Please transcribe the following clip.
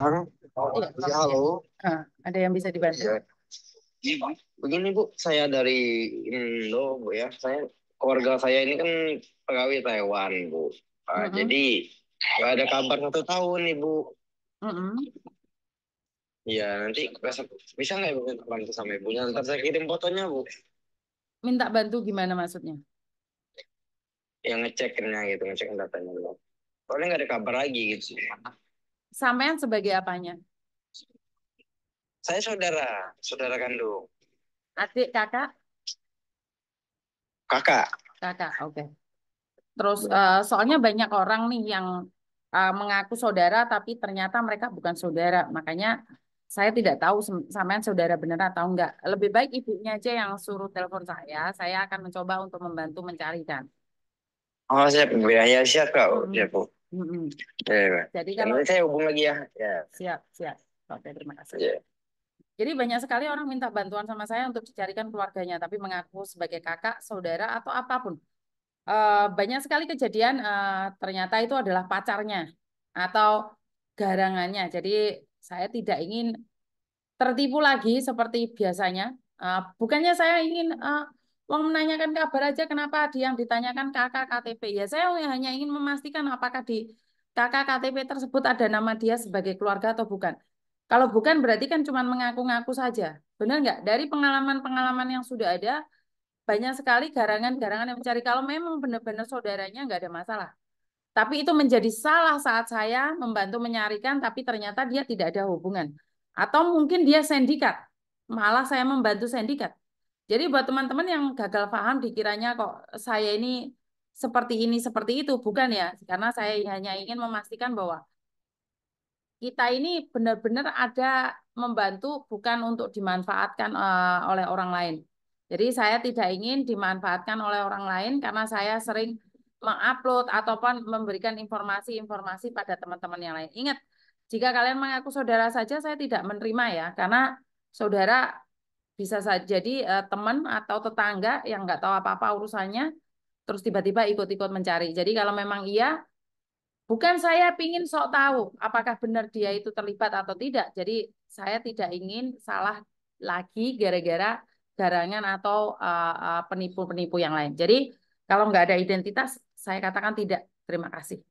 Iya, halo. Iya. Ah, ada yang bisa dibantu? Ya. Begini Bu, saya dari Indo Bu ya. Saya keluarga saya ini kan pegawai Taiwan Bu. Uh, uh -huh. Jadi nggak ada kabar satu tahun nih Bu. Iya uh -huh. nanti bisa nggak Ibu minta bantu sama ibunya? Ntar saya kirim fotonya Bu. Minta bantu gimana maksudnya? Yang ngeceknya gitu, ngecek datanya Bu. Soalnya nggak ada kabar lagi gitu. Sampean sebagai apanya? Saya saudara, saudara kandung. Adik, kakak? Kakak. Kakak, oke. Okay. Terus uh, soalnya banyak orang nih yang uh, mengaku saudara tapi ternyata mereka bukan saudara. Makanya saya tidak tahu sampean saudara benar atau enggak. Lebih baik ibunya aja yang suruh telepon saya. Saya akan mencoba untuk membantu mencarikan. Oh, siap. Ya, siap, Kak. Hmm. Siap, Bu. Mm-hmm. Jadi kalau saya hubung lagi ya. Yeah. Siap, siap. Oke, terima kasih. Yeah. Jadi banyak sekali orang minta bantuan sama saya untuk dicarikan keluarganya, tapi mengaku sebagai kakak, saudara, atau apapun. E, banyak sekali kejadian e, ternyata itu adalah pacarnya atau garangannya. Jadi saya tidak ingin tertipu lagi seperti biasanya. E, bukannya saya ingin e, Wong menanyakan kabar aja kenapa yang ditanyakan kakak KTP. Ya saya hanya ingin memastikan apakah di kakak KTP tersebut ada nama dia sebagai keluarga atau bukan. Kalau bukan berarti kan cuma mengaku-ngaku saja. Benar nggak? Dari pengalaman-pengalaman yang sudah ada, banyak sekali garangan-garangan yang mencari. Kalau memang benar-benar saudaranya nggak ada masalah. Tapi itu menjadi salah saat saya membantu menyarikan, tapi ternyata dia tidak ada hubungan. Atau mungkin dia sendikat. Malah saya membantu sendikat. Jadi buat teman-teman yang gagal paham dikiranya kok saya ini seperti ini, seperti itu, bukan ya. Karena saya hanya ingin memastikan bahwa kita ini benar-benar ada membantu bukan untuk dimanfaatkan eh, oleh orang lain. Jadi saya tidak ingin dimanfaatkan oleh orang lain karena saya sering mengupload ataupun memberikan informasi-informasi pada teman-teman yang lain. Ingat, jika kalian mengaku saudara saja saya tidak menerima ya karena saudara bisa saja jadi uh, teman atau tetangga yang nggak tahu apa-apa urusannya terus tiba-tiba ikut-ikut mencari. Jadi kalau memang iya, bukan saya ingin sok tahu apakah benar dia itu terlibat atau tidak. Jadi saya tidak ingin salah lagi gara-gara garangan atau eh, eh, penipu-penipu uh, uh, yang lain. Jadi kalau nggak ada identitas, saya katakan tidak. Terima kasih.